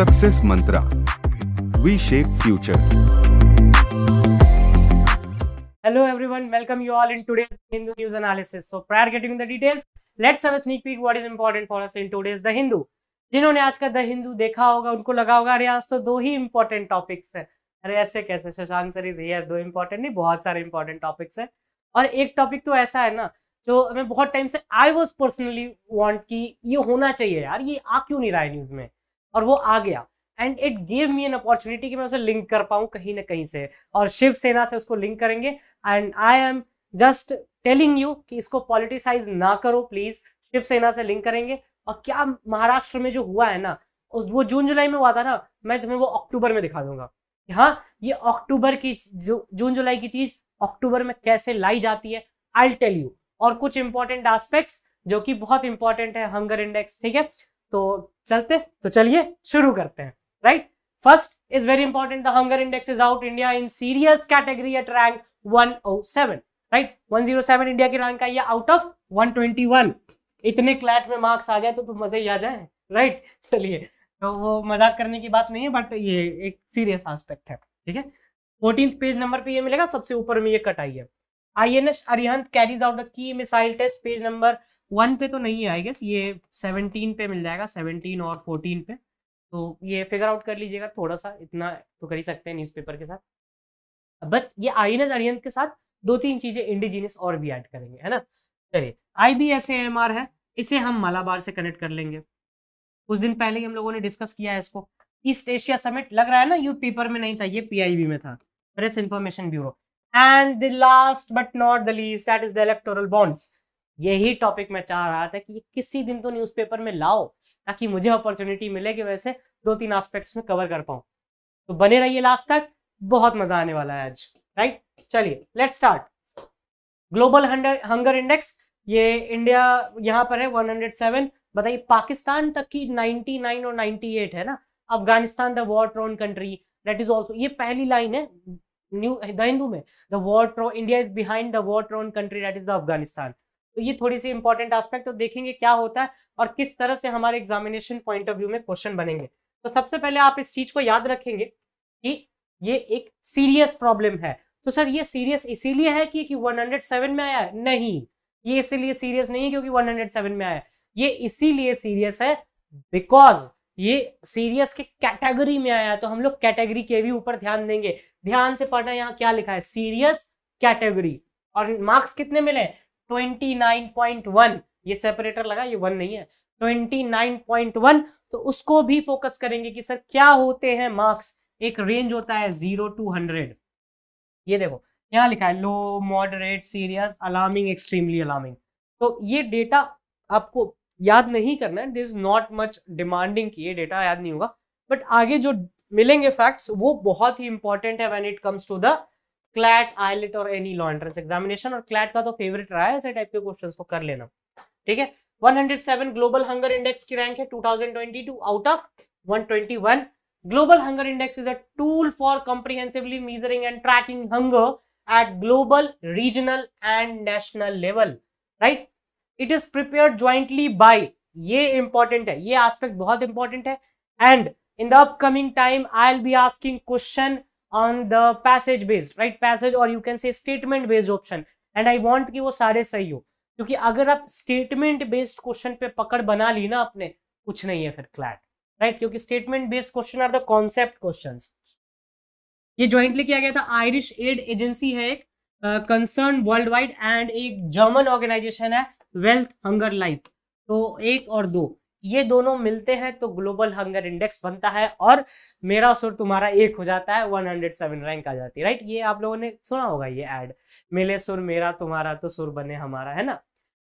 Success mantra we shape future hello everyone welcome you all in today's Hindu news analysis so prior getting the details let's have a sneak peek what is important for us in today's the Hindu जिन्होंने आज का the Hindu देखा होगा उनको लगा होगा अरे आज तो दो ही इंपॉर्टेंट टॉपिक्स है अरे ऐसे कैसे शशांक सर इज हियर दो इंपॉर्टेंट नहीं बहुत सारे इंपॉर्टेंट टॉपिक्स है और एक टॉपिक तो ऐसा है ना जो मैं बहुत टाइम से आई वॉज पर्सनली वॉन्ट की ये होना चाहिए यार ये आ क्यों नहीं रहा है न्यूज में और वो आ गया and it give me an opportunity कि मैं उसे लिंक कर पाऊँ कहीं ना कहीं से और शिवसेना से उसको लिंक करेंगे and I am just telling you कि इसको पॉलिटिसाइज ना करो प्लीज शिवसेना से लिंक करेंगे और क्या महाराष्ट्र में जो हुआ है ना उस वो जून जुलाई में हुआ था ना मैं तुम्हें वो अक्टूबर में दिखा दूंगा हाँ ये अक्टूबर की जो जून जुलाई की चीज अक्टूबर में कैसे लाई जाती है आई टेल यू और कुछ इंपॉर्टेंट आस्पेक्ट्स जो कि बहुत इंपॉर्टेंट है हंगर इंडेक्स ठीक है तो चलते तो चलिए शुरू करते हैं right first is very important the hunger index is out India in serious category at rank 107 right 107 India की रैंक आई है आउट ऑफ वन इतने क्लैट में मार्क्स आ गए तो, तुम तो मजे याद है जाए राइट चलिए तो वो मजाक करने की बात नहीं है बट ये एक सीरियस आस्पेक्ट है ठीक है फोर्टीन पेज नंबर पे ये मिलेगा सबसे ऊपर में ये कट आई है I N S Arihant carries out the K missile test page number one पे तो नहीं है आई गेस ये सेवनटीन पे मिल जाएगा सेवनटीन और फोर्टीन पे तो ये फिगर आउट कर लीजिएगा थोड़ा सा इतना तो कर ही सकते हैं न्यूज़पेपर के साथ बट ये आई एन एस के साथ दो तीन चीज़ें इंडिजीनियस और भी ऐड करेंगे है ना चलिए I B S M R है इसे हम मालाबार से कनेक्ट कर लेंगे कुछ दिन पहले ही हम लोगों ने डिस्कस किया है इसको ईस्ट एशिया समिट लग रहा है ना यू पेपर में नहीं था ये पीआईबी में था press information bureau and the last but not the least that is the electoral bonds यही टॉपिक मैं चाह रहा था कि किसी दिन तो न्यूज़पेपर में लाओ ताकि मुझे अपॉर्चुनिटी मिले कि वैसे दो तीन एस्पेक्ट्स में कवर कर पाऊँ तो बने रहिए लास्ट तक बहुत मजा आने वाला है आज राइट चलिए let start global hunger index ये इंडिया यहाँ पर है 107 बताइए पाकिस्तान तक की 99 और 98 है ना Afghanistan the war torn country that is also ये पहली लाइन है न्यू द हिंदू में the war torn India is behind the war torn country that is the Afghanistan तो ये थोड़ी सी इंपॉर्टेंट एस्पेक्ट तो देखेंगे क्या होता है और किस तरह से हमारे एग्जामिनेशन पॉइंट ऑफ व्यू में क्वेश्चन बनेंगे तो सबसे पहले आप इस चीज को याद रखेंगे कि ये एक सीरियस प्रॉब्लम है तो सर ये सीरियस इसीलिए है कि, कि 107 में आया है नहीं ये इसीलिए सीरियस नहीं है क्योंकि 107 में आया है ये इसीलिए सीरियस है बिकॉज ये सीरियस के कैटेगरी में आया है तो हम लोग कैटेगरी के भी ऊपर ध्यान देंगे ध्यान से पढ़ना यहाँ क्या लिखा है सीरियस कैटेगरी और मार्क्स कितने मिले 29.1 ये सेपरेटर लगा ये वन नहीं है 29.1 तो उसको भी फोकस करेंगे कि सर क्या होते हैं मार्क्स एक रेंज होता है जीरो टू हंड्रेड ये देखो यहाँ लिखा है low moderate serious alarming extremely alarming तो ये डेटा आपको याद नहीं करना है दिस नॉट मच डिमांडिंग की ये डेटा याद नहीं होगा बट आगे जो मिलेंगे फैक्ट्स वो बहुत ही इंपॉर्टेंट है when it comes to the CLAT AILET और एनी लॉ एंट्रेंस एग्जामिनेशन और क्लैट का तो फेवरेट रहा है ऐसे टाइप के क्वेश्चन को तो कर लेना ठीक है 107 ग्लोबल हंगर इंडेक्स की रैंक है 2022 out of 121 global hunger index is a tool for comprehensively measuring and tracking hunger at global regional and national level right it is prepare jointly by ये important है ये aspect बहुत important है and in the upcoming time I'll be asking question on the passage based right passage और you can say statement based option and I want की वो सारे सही हो क्योंकि अगर आप स्टेटमेंट बेस्ड क्वेश्चन पे पकड़ बना ली ना आपने कुछ नहीं है फिर क्लैट राइट क्योंकि statement based question are the concept question ये ज्वाइंटली किया गया था आयरिश एड एजेंसी है एक कंसर्न वर्ल्ड वाइड एंड एक जर्मन ऑर्गेनाइजेशन है वेल्थ हंगर लाइफ तो एक और दो ये दोनों मिलते हैं तो ग्लोबल हंगर इंडेक्स बनता है और मेरा सुर तुम्हारा एक हो जाता है 107 रैंक आ जाती है राइट ये आप लोगों ने सुना होगा ये एड मेले सुर मेरा तुम्हारा तो सुर बने हमारा है ना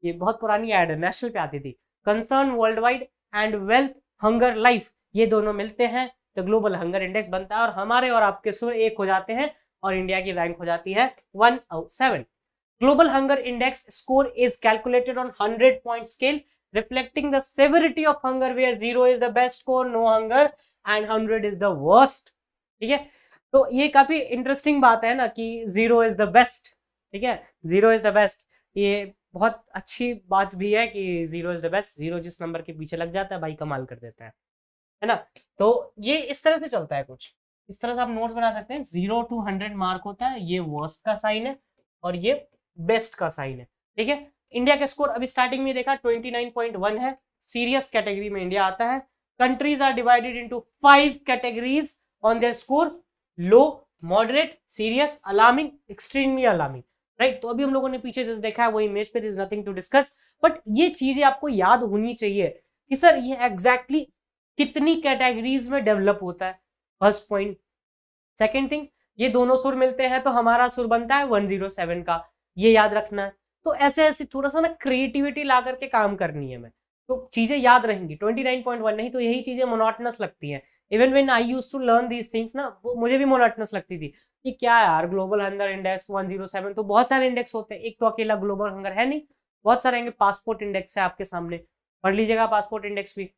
ये बहुत पुरानी एड है नेशनल पे आती थी Concern Worldwide and Welthungerhilfe ये दोनों मिलते हैं तो ग्लोबल हंगर इंडेक्स बनता है और हमारे और आपके सुर एक हो जाते हैं और इंडिया की रैंक हो जाती है one global hunger index score is calculated on hundred point scale reflecting the severity of hunger where zero is the best score no hunger and hundred is the worst ठीक है तो ये काफी interesting बात है ना कि जीरो इज द बेस्ट ठीक है जीरो इज द बेस्ट ये बहुत अच्छी बात भी है कि zero is the best zero जिस नंबर के पीछे लग जाता है भाई कमाल कर देता है है ना तो ये इस तरह से चलता है कुछ इस तरह से आप नोट्स बना सकते हैं जीरो टू हंड्रेड मार्क होता है ये वर्स्ट का साइन है और ये बेस्ट का साइन है ठीक है इंडिया का स्कोर अभी स्टार्टिंग में देखा 29.1 है सीरियस कैटेगरी में इंडिया आता है countries are divided into five categories on their score low moderate serious alarming extremely alarming right तो अभी हम लोगों ने पीछे जैसे देखा है वो इमेज पे is nothing to discuss but ये चीजें आपको याद होनी चाहिए कि सर ये एग्जैक्टली exactly कितनी कैटेगरीज में डेवलप होता है फर्स्ट पॉइंट सेकेंड थिंग ये दोनों सुर मिलते हैं तो हमारा सुर बनता है 107 का ये याद रखना है तो ऐसे ऐसे थोड़ा सा ना क्रिएटिविटी ला करके काम करनी है मैं तो चीज़ें याद रहेंगी ट्वेंटी नाइन पॉइंट वन नहीं तो यही चीज़ें मोनोटनस लगती हैं even when I use to learn these things ना वो मुझे भी मोनोटनस लगती थी कि क्या यार global hunger index one zero seven तो बहुत सारे इंडेक्स होते हैं एक तो अकेला ग्लोबल हंगर है नहीं बहुत सारे आएंगे पासपोर्ट इंडेक्स है आपके सामने पढ़ लीजिएगा पासपोर्ट इंडेक्स भी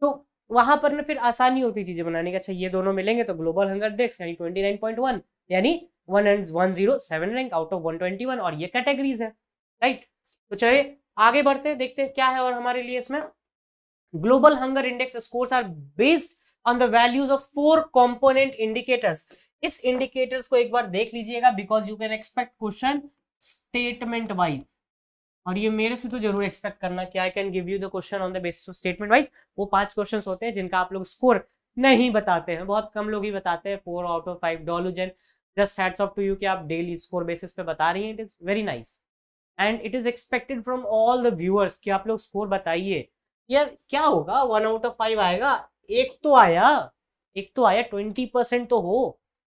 तो वहां पर ना फिर आसानी होती चीजें बनाने की अच्छा ये दोनों मिलेंगे तो ग्लोबल हंगर इंडेक्स यानी ट्वेंटी नाइन पॉइंट वन यानी one and one zero seven rank out of one twenty one और ये कैटेगरीज है राइट तो चलिए आगे बढ़ते देखते क्या है और हमारे लिए इसमें global hunger index scores are based on the values of four component indicators इस इंडिकेटर्स को एक बार देख लीजिएगा because you can expect question statement wise और ये मेरे से तो जरूर एक्सपेक्ट करना कि I can give you the question on the basis of statement wise वो पांच क्वेश्चंस होते हैं जिनका आप लोग स्कोर नहीं बताते हैं बहुत कम लोग ही बताते हैं फोर आउट ऑफ फाइव डॉलोजन just heads off to you कि आप डेली स्कोर बेसिस पे बता रही हैं it is very nice and it is expected from all the viewers कि आप लोग स्कोर बताइए यार क्या होगा वन आउट ऑफ फाइव आएगा एक तो आया एक तो आया ट्वेंटी परसेंट तो हो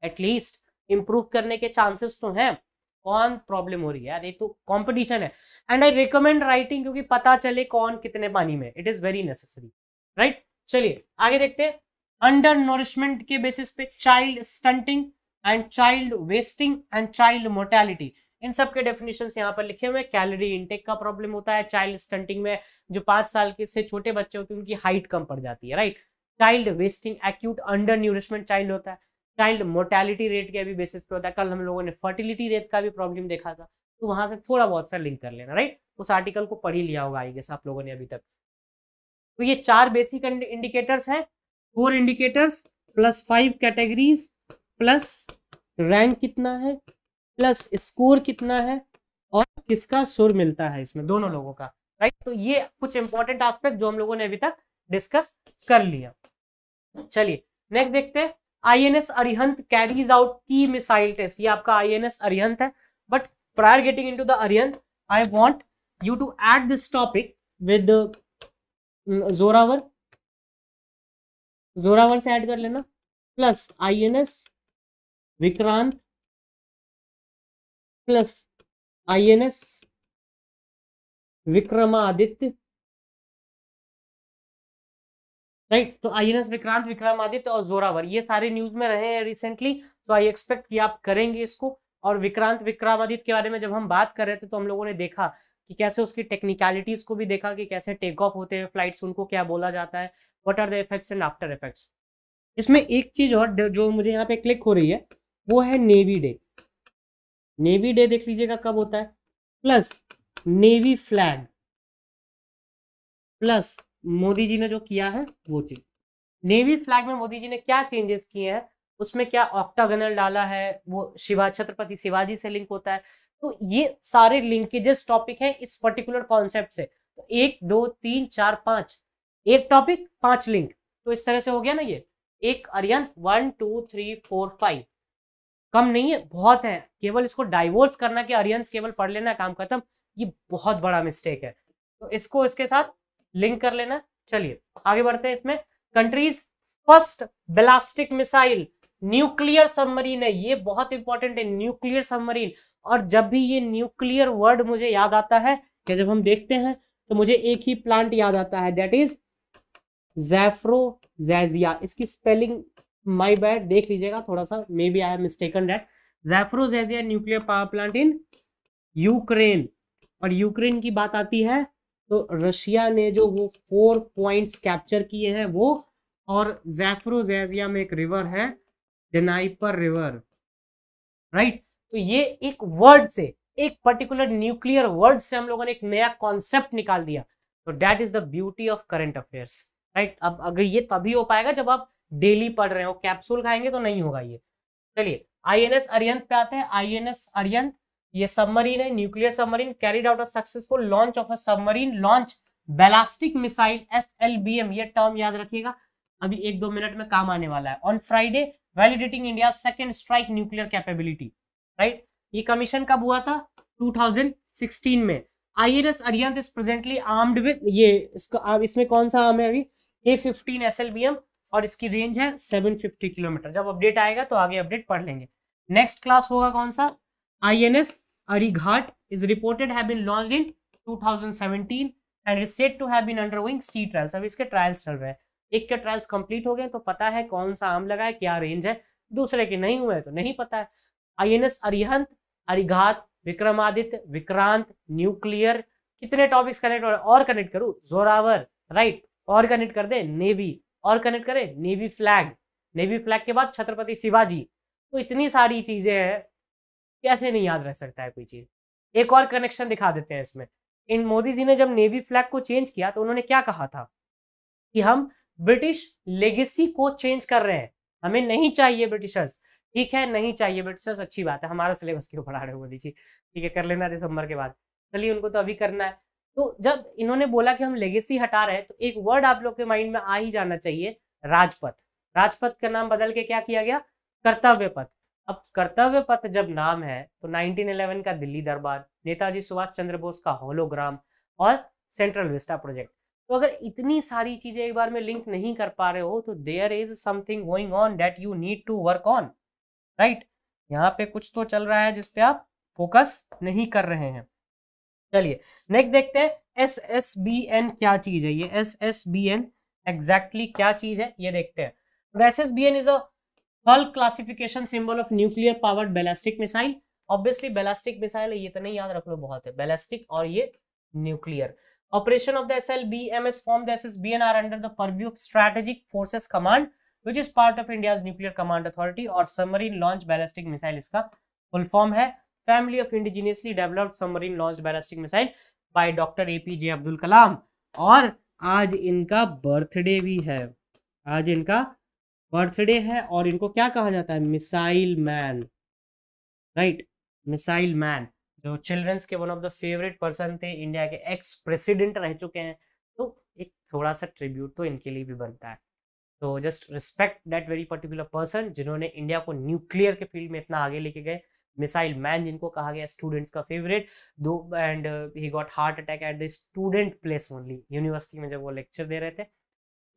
एटलीस्ट इम्प्रूव करने के चांसेस तो हैं कौन प्रॉब्लम हो रही है यार ये तो कंपटीशन है एंड आई रिकमेंड राइटिंग क्योंकि पता चले कौन कितने पानी में it is very necessary right चलिए आगे देखते हैं अंडर नोरिशमेंट के बेसिस पे child stunting and child wasting and child mortality इन सब के डेफिनेशन यहाँ पर लिखे हुए कैलोरी इनटेक का प्रॉब्लम होता है चाइल्ड स्टंटिंग में जो पांच साल के से छोटे बच्चे होते हैं उनकी हाइट कम पड़ जाती है right child wasting acute undernourishment child होता है चाइल्ड मोर्टेलिटी रेट के भी बेसिस पे होता है कल हम लोगों ने फर्टिलिटी रेट का भी प्रॉब्लम देखा था तो वहां से थोड़ा बहुत सा लिंक कर लेना राइट उस आर्टिकल को पढ़ ही लिया होगा आई गेस आप लोगों ने अभी तक तो ये चार बेसिक इंडिकेटर्स हैं four indicators plus five categories plus rank कितना है प्लस स्कोर कितना है और किसका सुर मिलता है इसमें दोनों लोगों का राइट तो ये कुछ इंपॉर्टेंट एस्पेक्ट जो हम लोगों ने अभी तक डिस्कस कर लिया चलिए नेक्स्ट देखते हैं INS Arihant carries out K missile test ये आपका आईएनएस अरिहंत है but prior getting into the Arihant I want you to add this topic with Zorawar Zorawar से ऐड कर लेना plus INS Vikrant plus I N S Vikramaditya right तो I N S Vikrant Vikramaditya और जोरावर ये सारे न्यूज में रहे हैं रिसेंटली तो आई एक्सपेक्ट कि आप करेंगे इसको और विक्रांत विक्रमादित्य के बारे में जब हम बात कर रहे थे तो हम लोगों ने देखा कि कैसे उसकी टेक्निकलिटीज को भी देखा कि कैसे टेक ऑफ होते हैं फ्लाइट्स उनको क्या बोला जाता है what are the effects and after effects इसमें एक चीज और जो मुझे यहाँ पे क्लिक हो रही है वो है नेवी डे नेवी डे देख लीजिएगा कब होता है plus navy flag plus Modi ji ने जो किया है वो चीज नेवी फ्लैग में मोदी जी ने क्या चेंजेस किए हैं उसमें क्या ऑक्टागनल डाला है वो शिवा छत्रपति शिवाजी से लिंक होता है तो ये सारे लिंकेजेस टॉपिक है इस पर्टिकुलर कॉन्सेप्ट से तो एक दो तीन चार पांच एक टॉपिक पांच लिंक तो इस तरह से हो गया ना ये एक Arihant one two three four five कम नहीं है बहुत है केवल इसको डाइवोर्स करना कि अरियंत केवल पढ़ लेना काम खत्म ये बहुत बड़ा मिस्टेक है तो इसको इसके साथ लिंक कर लेना चलिए आगे बढ़ते हैं इसमें countries first ballistic missile nuclear submarine है ये बहुत इंपॉर्टेंट है न्यूक्लियर सबमरीन और जब भी ये न्यूक्लियर वर्ड मुझे याद आता है कि जब हम देखते हैं तो मुझे एक ही प्लांट याद आता है दैट इज जैफ्रो जैजिया इसकी स्पेलिंग माई बैड देख लीजिएगा थोड़ा सा maybe I am mistaken that Zaporizhzhia nuclear power plant in Ukraine और यूक्रेन की बात आती है तो रशिया ने जो वो फोर पॉइंट्स कैप्चर किए हैं वो और जैफरोजेजिया में एक रिवर है डेनाइपर रिवर राइट तो ये एक वर्ड से एक पर्टिकुलर न्यूक्लियर वर्ड से हम लोगों ने एक नया कॉन्सेप्ट निकाल दिया तो that is the beauty of current affairs right अब अगर ये तभी हो पाएगा जब आप डेली पढ़ रहे हो कैप्सूल खाएंगे तो नहीं होगा ये चलिए आई एन एस अरियंत पे आते हैं आई एन एस अरियंत ये सबमरीन है nuclear submarine carried out a successful launch of a submarine launch ballistic missile S L B M ये टर्म याद रखिएगा अभी एक दो मिनट में काम आने वाला है on Friday validating India second strike nuclear capability right ये कमीशन कब हुआ था 2016 में I N S Arihant is presently armed with ये इसका इसमें कौन सा आर्म है अभी A fifteen S L B M और इसकी रेंज है 750 किलोमीटर जब अपडेट आएगा तो आगे अपडेट पढ़ लेंगे नेक्स्ट क्लास होगा कौन सा I N S Arighaat is reported है इसके ट्रायल्स चल रहे हैं एक के ट्रायल्स कंप्लीट हो गए तो पता है कौन सा आम लगा है क्या रेंज है दूसरे के नहीं हुए तो नहीं पता है I N S Arihant Arighaat Vikramaditya Vikrant nuclear कितने टॉपिक्स कनेक्ट और कनेक्ट करूं जोरावर राइट और कनेक्ट कर दे नेवी और कनेक्ट करें नेवी फ्लैग नेवी फ्लैग के बाद छत्रपति शिवाजी तो इतनी सारी चीज़ें हैं कैसे नहीं याद रह सकता है कोई चीज़ एक और कनेक्शन दिखा देते हैं इसमें इन मोदी जी ने जब नेवी फ्लैग को चेंज किया तो उन्होंने क्या कहा था कि हम ब्रिटिश लेगेसी को चेंज कर रहे हैं हमें नहीं चाहिए ब्रिटिशर्स ठीक है नहीं चाहिए ब्रिटिशर्स अच्छी बात है हमारा सिलेबस क्यों पढ़ा रहे हो मोदी जी ठीक है कर लेना दिसंबर के बाद चलिए उनको तो अभी करना है तो जब इन्होंने बोला कि हम लेगेसी हटा रहे हैं तो एक वर्ड आप लोग के माइंड में आ ही जाना चाहिए राजपथ राजपथ का नाम बदल के क्या किया गया कर्तव्य पथ अब कर्तव्य पथ जब नाम है तो 1911 का दिल्ली दरबार नेताजी सुभाष चंद्र बोस का होलोग्राम और सेंट्रल विस्टा प्रोजेक्ट तो अगर इतनी सारी चीजें एक बार में लिंक नहीं कर पा रहे हो तो there is something going on that you need to work on right यहाँ पे कुछ तो चल रहा है जिसपे आप फोकस नहीं कर रहे हैं चलिए नेक्स्ट देखते हैं एस एस बी एन क्या चीज है ये S S B N exactly क्या चीज है ये देखते हैं S S B N is hull classification symbol of nuclear powered ballistic missile obviously ballistic missile ये तो नहीं याद रख लो बहुत है बेलास्टिक और ये nuclear operation of the S L B M S form S S B N are under purview of strategic forces command which is part of India nuclear command authority और सबमरीन लॉन्च बैलेस्टिक मिसाइल इसका full form है family of indigenously developed submarine launched ballistic missile by Dr. APJ Abdul Kalam और आज इनका birthday भी है आज इनका बर्थडे है और इनको क्या कहा जाता है missile man right missile man जो चिल्ड्रंस के one of the favourite person थे इंडिया के एक्स प्रेसिडेंट रह चुके हैं तो एक थोड़ा सा ट्रिब्यूट तो इनके लिए भी बनता है तो just respect that very particular person जिन्होंने इंडिया को न्यूक्लियर के फील्ड में इतना आगे लेके गए मिसाइल मैन जिनको कहा गया स्टूडेंट्स का फेवरेट दो and he got heart attack at the student place only university में जब वो लेक्चर दे रहे थे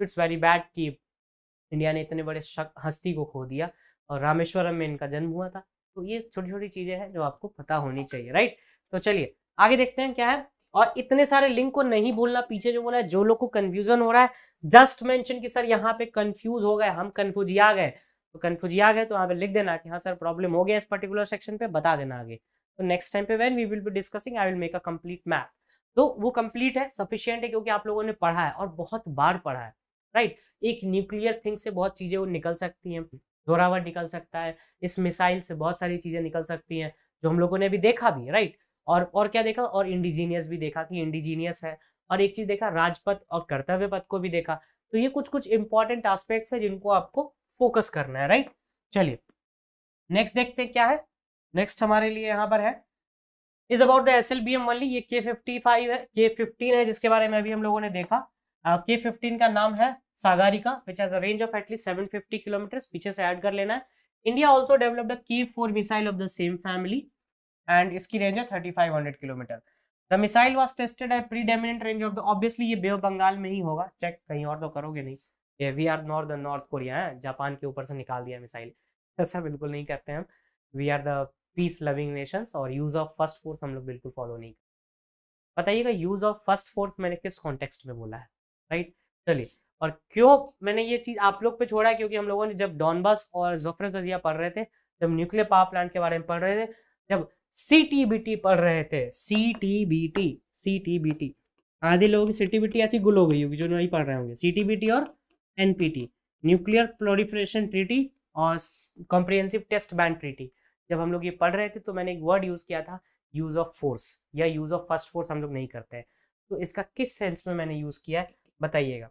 इट्स वेरी बैड कि इंडिया ने इतने बड़े शक हस्ती को खो दिया और रामेश्वरम में इनका जन्म हुआ था तो ये छोटी छोटी चीज़ें हैं जो आपको पता होनी चाहिए राइट तो चलिए आगे देखते हैं क्या है और इतने सारे लिंक को नहीं भूलना पीछे जो बोला है जो लोग को कन्फ्यूजन हो रहा है जस्ट मेंशन कि सर यहाँ पे कंफ्यूज हो गए हम कंफ्यूज आ गए तो कन्फ्यूज आ गए तो यहाँ पे लिख देना कि हाँ सर प्रॉब्लम हो गया इस पर्टिकुलर सेक्शन पे बता देना आगे तो नेक्स्ट टाइम पे when we will be discussing I will make a complete map तो वो कम्प्लीट है सफिशियंट है क्योंकि आप लोगों ने पढ़ा है और बहुत बार पढ़ा है राइट एक न्यूक्लियर थिंग से बहुत चीज़ें वो निकल सकती हैं जोरावर निकल सकता है इस मिसाइल से बहुत सारी चीज़ें निकल सकती हैं जो हम लोगों ने अभी देखा भी राइट और और क्या देखा और इंडिजीनियस भी देखा कि इंडिजीनियस है और एक चीज़ देखा राजपथ और कर्तव्य पथ को भी देखा तो ये कुछ कुछ इंपॉर्टेंट आस्पेक्ट्स है जिनको आपको फोकस करना है राइट चलिए नेक्स्ट देखते हैं क्या है नेक्स्ट हमारे लिए यहाँ पर है is about the S L B M only ये के फिफ्टी फाइव है के फिफ्टीन है जिसके बारे में अभी हम लोगों ने देखा के uh, फिफ्टीन का नाम है Sagarika which has range of at least seven fifty kilometre पीछे से एड कर लेना है India also developed K four missile of the same family and इसकी रेंज है thirty five hundred kilometre the missile was tested at predominant range of the obviously ये bay of Bengal में ही होगा चेक कहीं और तो करोगे नहीं ये we are north north Korea है जापान के ऊपर से निकाल दिया मिसाइल ऐसा बिल्कुल नहीं करते हम we are the peace loving nations और यूज़ ऑफ फर्स्ट फोर्स हम लोग बिल्कुल फॉलो नहीं करते बताइएगा यूज़ ऑफ फर्स्ट फोर्स मैंने किस कॉन्टेक्स्ट में बोला है राइट चलिए और क्यों मैंने ये चीज़ आप लोग पे छोड़ा है क्योंकि हम लोगों ने जब डॉनबस और जोफरजिया पढ़ रहे थे जब न्यूक्लियर पावर प्लांट के बारे में पढ़ रहे थे जब सी पढ़ रहे थे सी टी आधे लोगों की सी ऐसी गुल हो गई होगी जो नहीं पढ़ रहे होंगे सी और एनपीटी न्यूक्लियर प्लोरिफ्रेशन ट्रीटी और कॉम्प्रिहेंसिव टेस्ट बैंड ट्रीटी जब हम लोग ये पढ़ रहे थे तो मैंने एक वर्ड यूज़ किया था यूज़ ऑफ फोर्स या यूज़ ऑफ फर्स्ट फोर्स हम लोग नहीं करते हैं तो इसका किस सेंस में मैंने यूज़ किया है बताइएगा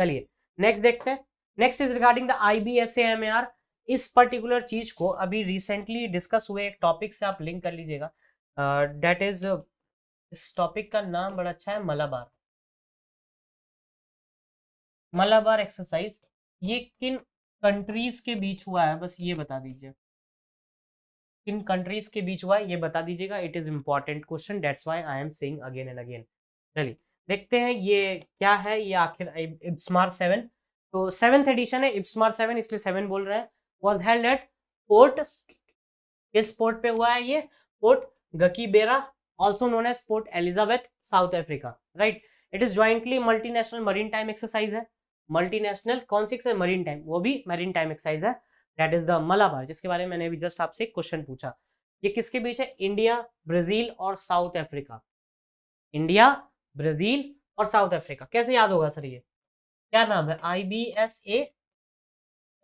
चलिए नेक्स्ट देखते हैं next is regarding the I B S M R इस पर्टिकुलर चीज को अभी रिसेंटली डिस्कस हुए एक टॉपिक से आप लिंक कर लीजिएगा डेट इज इस टॉपिक का नाम बड़ा अच्छा है मलाबार मलाबार एक्सरसाइज ये किन कंट्रीज के बीच हुआ है बस ये बता दीजिए किन कंट्रीज के बीच हुआ है ये बता दीजिएगा it is important question that's why I am saying again and again चलिए देखते हैं ये क्या है ये आखिर इब्समार सेवन तो सेवेंथ एडिशन है इब्समार सेवन इसलिए सेवन बोल रहे हैं वॉज हेल्ड एट पोर्ट किस पोर्ट पे हुआ है ये port Gqeberha also known as port Elizabeth South Africa right it is jointly multinational maritime exercise है मल्टीनेशनल कौन सी एक्सरसाइज मरीन टाइम वो भी मरीन टाइम एक्सरसाइज है दैट इज द मलाबार जिसके बारे में मैंने अभी जस्ट आपसे क्वेश्चन पूछा ये किसके बीच है इंडिया ब्राजील और साउथ अफ्रीका इंडिया ब्राजील और साउथ अफ्रीका कैसे याद होगा सर ये क्या नाम है I B S A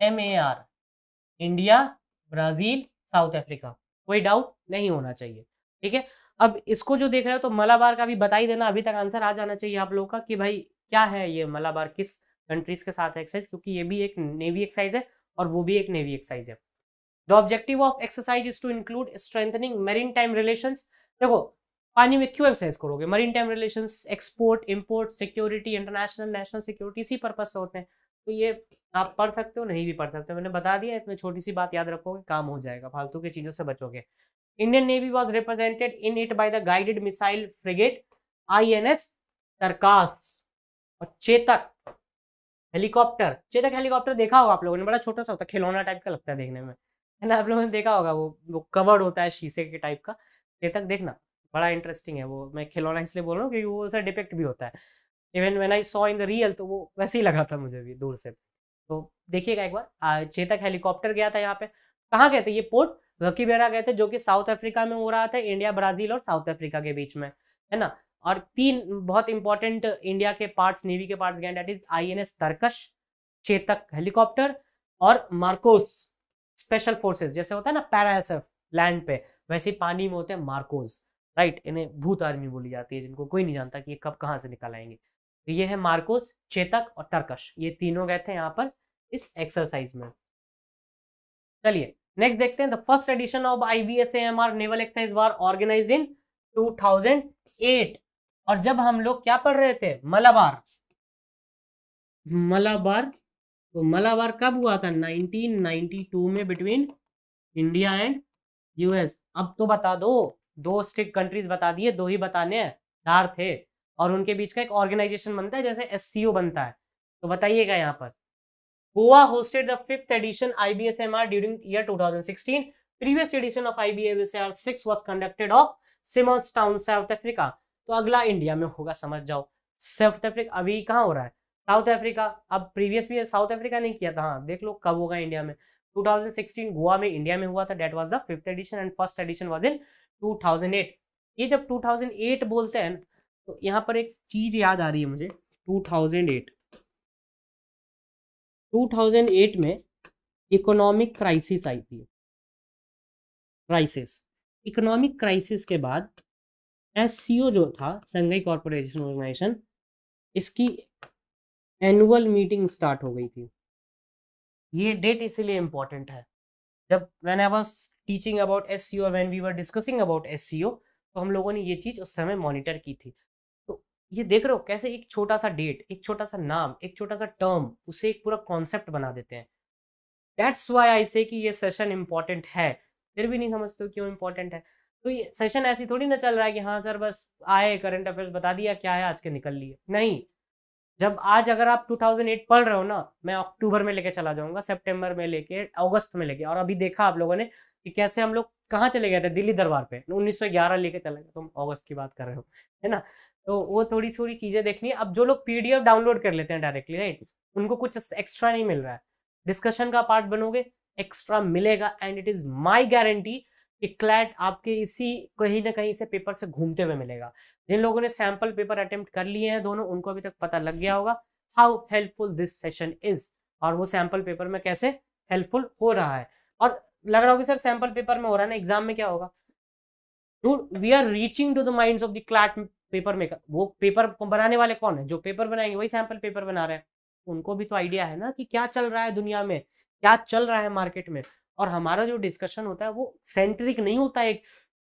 M A R India Brazil South Africa कोई डाउट नहीं होना चाहिए ठीक है अब इसको जो देख रहे हो तो मलाबार का भी बताई देना अभी तक आंसर आ जाना चाहिए आप लोगों का कि भाई क्या है ये मलाबार किस कंट्रीज के साथ एक्सरसाइज क्योंकि ये भी एक नेवी एक्सरसाइज है और वो भी एक नेवी एक्सरसाइज है the objective of exercise is to include strengthening maritime relation देखो पानी में क्यों एक्सरसाइज करोगे maritime relation export import security international national security इसी पर्पज से होते हैं तो ये आप पढ़ सकते हो नहीं भी पढ़ सकते हो मैंने बता दिया इसमें छोटी सी बात याद रखोगे काम हो जाएगा फालतू की चीज़ों से बचोगे Indian navy was represented in it by the guided missile frigate I N S Tarkash और चेतक हेलीकॉप्टर चेतक हेलीकॉप्टर देखा होगा आप लोगों ने बड़ा छोटा सा होता है खिलौना टाइप का लगता है देखने में है ना आप लोगों ने देखा होगा वो वो कवर्ड होता है शीशे के टाइप का चेतक देखना बड़ा इंटरेस्टिंग है वो मैं खिलौना इसलिए बोल रहा हूँ क्योंकि वो उसका डिपेक्ट भी होता है even when I saw in the real तो वो वैसे ही लगा था मुझे भी दूर से तो देखिएगा एक बार चेतक हेलीकॉप्टर गया था यहाँ पे कहाँ गए थे ये पोर्ट रकी गए थे जो कि साउथ अफ्रीका में हो रहा था इंडिया ब्राजील और साउथ अफ्रीका के बीच में है ना और तीन बहुत इंपॉर्टेंट इंडिया के पार्ट्स नेवी के पार्ट्स गए that is INS Tarkash Chetak helicopter और मार्कोस स्पेशल फोर्सेस जैसे होता है ना पैराएसएफ लैंड पे वैसे पानी में होते हैं मार्कोस राइट इन्हें भूत आर्मी बोली जाती है जिनको कोई नहीं जानता कि ये कब कहाँ से निकल आएंगे तो ये है मार्कोस चेतक और तर्कश ये तीनों गए थे यहाँ पर इस एक्सरसाइज में चलिए नेक्स्ट देखते हैं the first edition of I B S M R naval exercise was organize in 2008 और जब हम लोग क्या पढ़ रहे थे मलाबार मलाबार तो मलाबार कब हुआ था 1992 में बिटवीन इंडिया एंड यूएस अब तो बता दो दो स्टेट कंट्रीज बता दिए दो ही बताने हैं चार थे और उनके बीच का एक ऑर्गेनाइजेशन बनता है जैसे एस बनता है तो बताइएगा यहाँ पर Goa hosted the fifth edition I B S M R during year two thousand sixteen previous edition of I B S edition R six was conducted of Simon's town South Africa तो अगला India में होगा समझ जाओ south Africa अभी कहाँ हो रहा है साउथ अफ्रीका अब प्रीवियस भी साउथ अफ्रीका नहीं किया था हाँ देख लो कब होगा इंडिया में 2016 गोवा में इंडिया में हुआ था that was the fifth edition and first edition was in 2008 ये जब 2008 बोलते हैं तो यहाँ पर एक चीज याद आ रही है मुझे 2008 2008 में इकोनॉमिक क्राइसिस आई थी क्राइसिस इकोनॉमिक क्राइसिस के बाद एस जो था संघई कॉरपोरेशन ऑर्गेनाइजेशन इसकी एनुअल मीटिंग स्टार्ट हो गई थी ये डेट इसीलिए इम्पॉर्टेंट है जब when I was teaching about S C O when we were discussing about S C O तो हम लोगों ने ये चीज़ उस समय मॉनिटर की थी तो ये देख रहे हो कैसे एक छोटा सा डेट एक छोटा सा नाम एक छोटा सा टर्म उसे एक पूरा कॉन्सेप्ट बना देते हैं डेट्स वाई आई से कि ये सेशन इम्पॉर्टेंट है फिर भी नहीं समझते हो क्यों इम्पॉर्टेंट है तो ये सेशन ऐसी थोड़ी ना चल रहा है कि हाँ सर बस आए करंट अफेयर्स बता दिया क्या है आज के निकल लिए नहीं जब आज अगर आप 2008 पढ़ रहे हो ना मैं अक्टूबर में लेके चला जाऊंगा सितंबर में लेके अगस्त में लेके और अभी देखा आप लोगों ने कि कैसे हम लोग कहाँ चले गए थे दिल्ली दरबार पे 1911 लेके चले गए तुम अगस्त की बात कर रहे हो है ना तो वो थोड़ी थोड़ी चीज़ें देखनी है अब जो लोग पीडीएफ डाउनलोड कर लेते हैं डायरेक्टली राइट उनको कुछ एक्स्ट्रा नहीं मिल रहा है डिस्कशन का पार्ट बनोगे एक्स्ट्रा मिलेगा and it is my guarantee in CLAT आपके इसी कहीं ना कहीं से पेपर से घूमते हुए मिलेगा जिन लोगों ने सैंपल पेपर अटेम्प्ट कर लिए हैं दोनों उनको अभी तक पता लग गया होगा how helpful this session is और वो सैंपल पेपर में कैसे हेल्पफुल हो रहा है और लग रहा होगा सर सैंपल पेपर में हो रहा है ना एग्जाम में क्या होगा we are reaching to the mind of the CLAT paper maker वो पेपर बनाने वाले कौन है जो पेपर बनाएंगे वही सैंपल पेपर बना रहे हैं उनको भी तो आइडिया है ना कि क्या चल रहा है दुनिया में क्या चल रहा है मार्केट में और हमारा जो डिस्कशन होता है वो सेंट्रिक नहीं होता है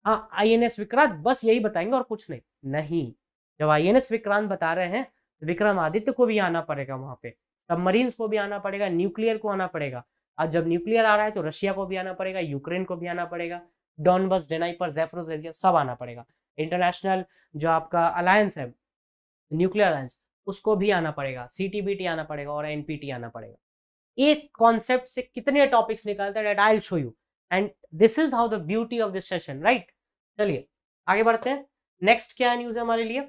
हाँ आई एन एस विक्रांत बस यही बताएंगे और कुछ नहीं नहीं जब आई एन एस विक्रांत बता रहे हैं तो विक्रमादित्य को भी आना पड़ेगा वहां पे सबमरीन्स को भी आना पड़ेगा न्यूक्लियर को आना पड़ेगा और जब न्यूक्लियर आ रहा है तो रशिया को भी आना पड़ेगा यूक्रेन को भी आना पड़ेगा डॉनबस डेनाइपर जेफ्रोजेजिया सब आना पड़ेगा इंटरनेशनल जो आपका अलायंस है न्यूक्लियर अलायंस उसको भी आना पड़ेगा सी आना पड़ेगा और एनपीटी आना पड़ेगा एक कॉन्सेप्ट से कितने टॉपिक्स निकालते हैं that I show you and this is how the beauty of this session right चलिए आगे बढ़ते हैं नेक्स्ट क्या न्यूज है हमारे लिए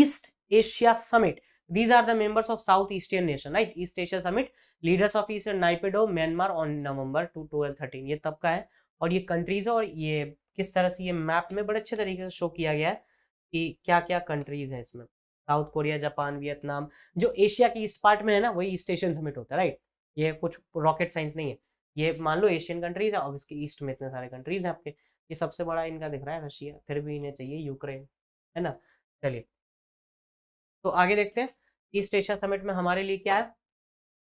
East Asia summit these are the members of south eastern nation right east asia summit leaders of eastern naipedo myanmar on november 2 12 ये तब का है और ये कंट्रीज है और ये किस तरह से ये मैप में बड़े अच्छे तरीके से शो किया गया है कि क्या क्या कंट्रीज हैं इसमें साउथ कोरिया जापान वियतनाम जो एशिया के ईस्ट पार्ट में है ना वही ईस्ट एशियन समिट होता है राइट ये कुछ रॉकेट साइंस नहीं है ये मान लो एशियन कंट्रीज है और इसके ईस्ट में इतने सारे कंट्रीज हैं आपके ये सबसे बड़ा इनका दिख रहा है रशिया फिर भी इन्हें चाहिए यूक्रेन है ना चलिए तो आगे देखते हैं ईस्ट एशिया समिट में हमारे लिए क्या है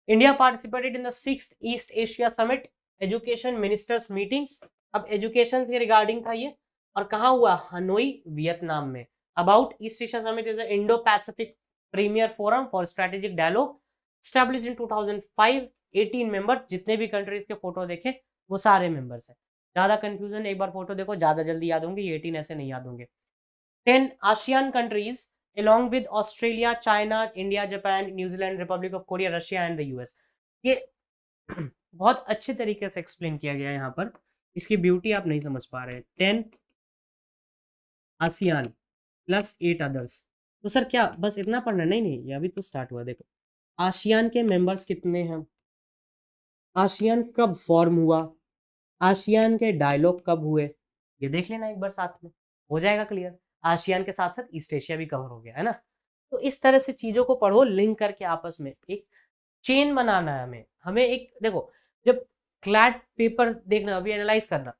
India participated in the six East Asia summit education ministers meeting अब एजुकेशन के रिगार्डिंग था ये और कहा हुआ हनोई वियतनाम में about East Asia Summit is the Indo-Pacific Premier Forum for Strategic Dialogue established in 2005 18 member जितने भी कंट्रीज के फोटो देखे वो सारे मेंबर्स हैं ज्यादा कंफ्यूजन एक बार फोटो देखो ज्यादा जल्दी याद होंगे ये 18 ऐसे नहीं याद होंगे 10 ASEAN countries along with Australia, China, India, Japan, New Zealand, Republic of Korea, Russia and the US ये बहुत अच्छे तरीके से एक्सप्लेन किया गया है यहाँ पर इसकी ब्यूटी आप नहीं समझ पा रहे ten ASEAN plus eight others तो सर क्या बस इतना पढ़ना नहीं नहीं ये अभी तो स्टार्ट हुआ देखो आसियान के मेंबर्स कितने हैं आशियान कब फॉर्म हुआ आशियान के डायलॉग कब हुए ये देख लेना एक बार साथ में हो जाएगा क्लियर आसियान के साथ साथ ईस्ट एशिया भी कवर हो गया है ना तो इस तरह से चीज़ों को पढ़ो लिंक करके आपस में एक चेन बनाना है हमें हमें एक देखो जब क्लैट पेपर देखना अभी एनालाइज करना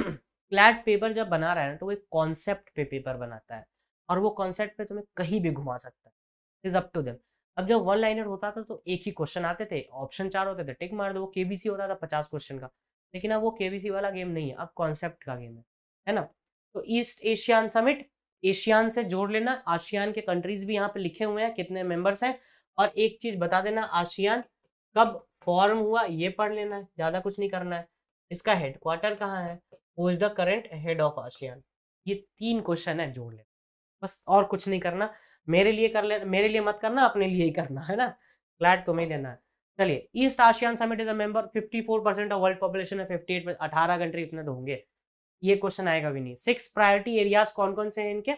क्लैट पेपर जब बना रहा है ना तो वो एक कॉन्सेप्ट पे पेपर बनाता है और वो कॉन्सेप्ट पे तुम्हें कहीं भी घुमा सकता है इज अप टू देम अब जब वन लाइनर होता था तो एक ही क्वेश्चन आते थे ऑप्शन चार होते थे टिक मार दो केबीसी होता था पचास क्वेश्चन का लेकिन अब वो केबीसी वाला गेम नहीं है अब कॉन्सेप्ट का गेम है है ना तो ईस्ट एशियान समिट एशियान से जोड़ लेना आशियान के कंट्रीज भी यहाँ पे लिखे हुए हैं कितने मेंबर्स हैं और एक चीज बता देना आशियान कब फॉर्म हुआ ये पढ़ लेना है ज्यादा कुछ नहीं करना है इसका हेडक्वार्टर कहाँ है वो is the current head of ASEAN ये तीन क्वेश्चन है जोड़ लेना बस और कुछ नहीं करना मेरे लिए कर ले मेरे लिए मत करना अपने लिए ही करना है ना फ्लैट तुम्हें तो देना है चलिए ईस्ट आशियान समिट इज अम्बर fifty four percent of world population है एट अठारह कंट्री इतने तो होंगे ये क्वेश्चन आएगा भी नहीं सिक्स प्रायोरिटी एरियाज कौन कौन से हैं इनके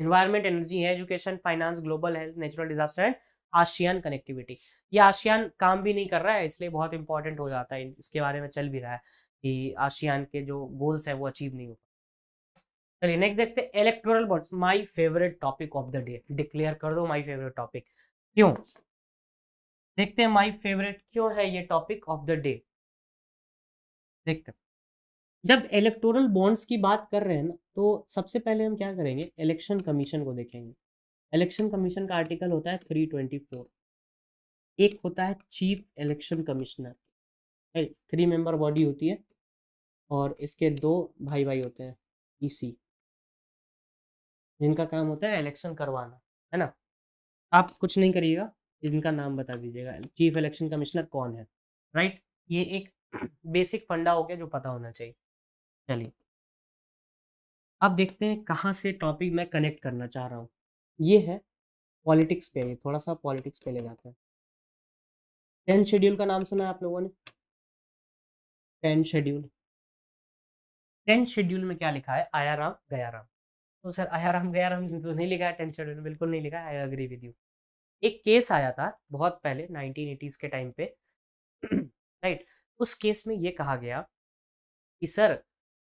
इन्वायरमेंट एनर्जी है education finance global health natural disaster and ASEAN connectivity ये आशियान काम भी नहीं कर रहा है इसलिए बहुत इंपॉर्टेंट हो जाता है इसके बारे में चल भी रहा है कि आशियान के जो गोल्स हैं वो अचीव नहीं हो चलिए नेक्स्ट देखते हैं electoral bonds my favourite topic of the day declare कर दो माय फेवरेट टॉपिक क्यों देखते हैं माय फेवरेट क्यों है ये टॉपिक ऑफ द डे देखते हैं जब इलेक्टोरल बॉन्ड्स की बात कर रहे हैं ना तो सबसे पहले हम क्या करेंगे इलेक्शन कमीशन को देखेंगे इलेक्शन कमीशन का आर्टिकल होता है थ्री ट्वेंटी फोर एक होता है chief election commissioner three member body होती है और इसके दो भाई भाई होते हैं ईसी e जिनका काम होता है इलेक्शन करवाना है ना आप कुछ नहीं करिएगा इनका नाम बता दीजिएगा चीफ इलेक्शन कमिश्नर कौन है राइट ये एक बेसिक फंडा हो गया जो पता होना चाहिए चलिए अब देखते हैं कहाँ से टॉपिक मैं कनेक्ट करना चाह रहा हूँ ये है पॉलिटिक्स पे ये थोड़ा सा पॉलिटिक्स पे ले जाते हैं टेंथ शेड्यूल का नाम सुना है आप लोगों ने टेंथ शेड्यूल टेंथ शेड्यूल में क्या लिखा है आया राम गया राम तो सर गया गयाराम तो नहीं लिखा है टेंथ स्टैंडर्ड बिल्कुल नहीं लिखा आई अग्री विद यू एक केस आया था बहुत पहले नाइनटीन एटीज़ के टाइम पे राइट उस केस में ये कहा गया कि सर